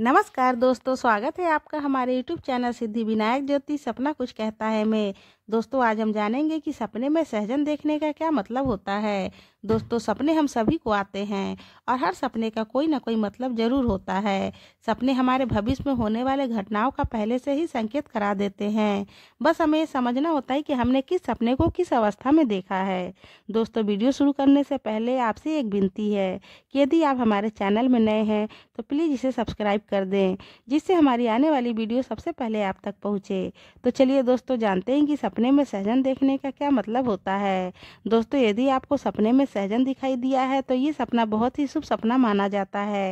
नमस्कार दोस्तों स्वागत है आपका हमारे यूट्यूब चैनल सिद्धि विनायक ज्योति सपना कुछ कहता है मैं दोस्तों आज हम जानेंगे कि सपने में सहजन देखने का क्या मतलब होता है दोस्तों सपने हम सभी को आते हैं और हर सपने का कोई ना कोई मतलब जरूर होता है सपने हमारे भविष्य में होने वाले घटनाओं का पहले से ही संकेत करा देते हैं बस हमें ये समझना होता है कि हमने किस सपने को किस अवस्था में देखा है दोस्तों वीडियो शुरू करने से पहले आपसे एक विनती है कि यदि आप हमारे चैनल में नए हैं तो प्लीज़ इसे सब्सक्राइब कर दें जिससे हमारी आने वाली वीडियो सबसे पहले आप तक पहुँचे तो चलिए दोस्तों जानते हैं कि सपने में सहजन देखने का क्या मतलब होता है दोस्तों यदि आपको सपने में सहजन दिखाई दिया है तो ये सपना बहुत ही शुभ सपना माना जाता है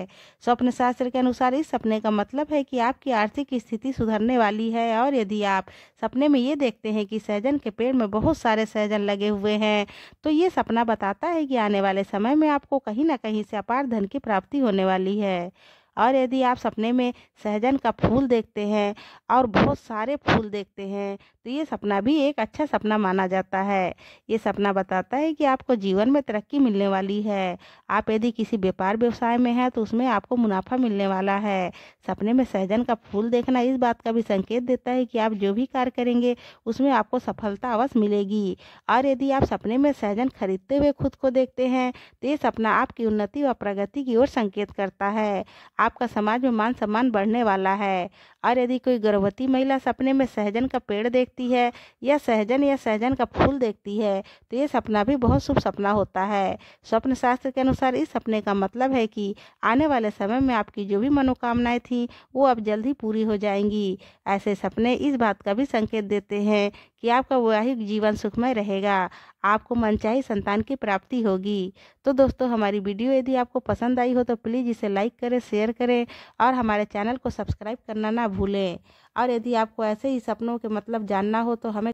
स्वप्न शास्त्र के अनुसार इस सपने का मतलब है कि आपकी आर्थिक स्थिति सुधरने वाली है और यदि आप सपने में ये देखते हैं कि सहजन के पेड़ में बहुत सारे सहजन लगे हुए हैं तो ये सपना बताता है कि आने वाले समय में आपको कहीं ना कहीं से अपार धन की प्राप्ति होने वाली है और यदि आप सपने में सहजन का फूल देखते हैं और बहुत सारे फूल देखते हैं तो ये सपना भी एक अच्छा सपना माना जाता है ये सपना बताता है कि आपको जीवन में तरक्की मिलने वाली है आप यदि किसी व्यापार व्यवसाय में हैं तो उसमें आपको मुनाफा मिलने वाला है सपने में सहजन का फूल देखना इस बात का भी संकेत देता है कि आप जो भी कार्य करेंगे उसमें आपको सफलता अवश्य मिलेगी और यदि आप सपने में सहजन खरीदते हुए खुद को देखते हैं तो ये सपना आपकी उन्नति व प्रगति की ओर संकेत करता है आपका समाज में मान सम्मान बढ़ने वाला है और यदि कोई गर्भवती महिला सपने में सहजन का पेड़ देखती है या सहजन या सहजन का फूल देखती है तो ये सपना भी बहुत शुभ सपना होता है स्वप्न शास्त्र के अनुसार इस सपने का मतलब है कि आने वाले समय में आपकी जो भी मनोकामनाएं थीं वो अब जल्द ही पूरी हो जाएंगी ऐसे सपने इस बात का भी संकेत देते हैं कि आपका वैवाहिक जीवन सुखमय रहेगा आपको मनचाही संतान की प्राप्ति होगी तो दोस्तों हमारी वीडियो यदि आपको पसंद आई हो तो प्लीज़ इसे लाइक करें शेयर करें और हमारे चैनल को सब्सक्राइब करना ना भूलें और यदि आपको ऐसे ही सपनों के मतलब जानना हो तो हमें